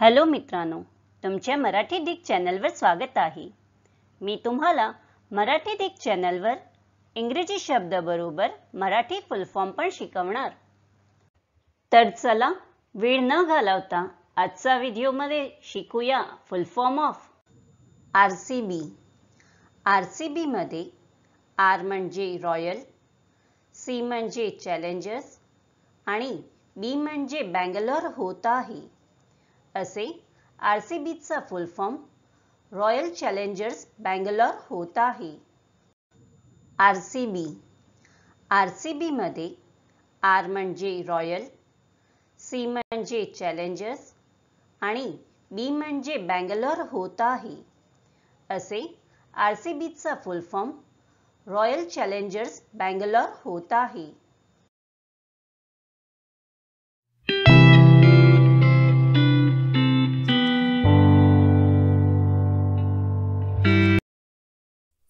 hello मित्रांनो तुमच्या Marathi Dick चॅनलवर स्वागत आहे मी तुम्हाला मराठी डिक चॅनलवर इंग्रजी शब्दाबरोबर मराठी फुलफॉर्म पण शिकवणार तर चला वेळ न घालवता आजचा व्हिडिओमध्ये शिकूया full form of R C B R C बीमध्ये आर म्हणजे रॉयल सी म्हणजे चॅलेंजर्स आणि बी म्हणजे बँगलोर होत आहे असे आर सी बीचा full form Royal Challengers Bangalore होत आहे R C B R C बीमध्ये आर म्हणजे रॉयल सी म्हणजे चॅलेंजर्स आणि बी म्हणजे बँगलोर होत आहे असे आर सी बीचा full form Royal Challengers Bangalore होत आहे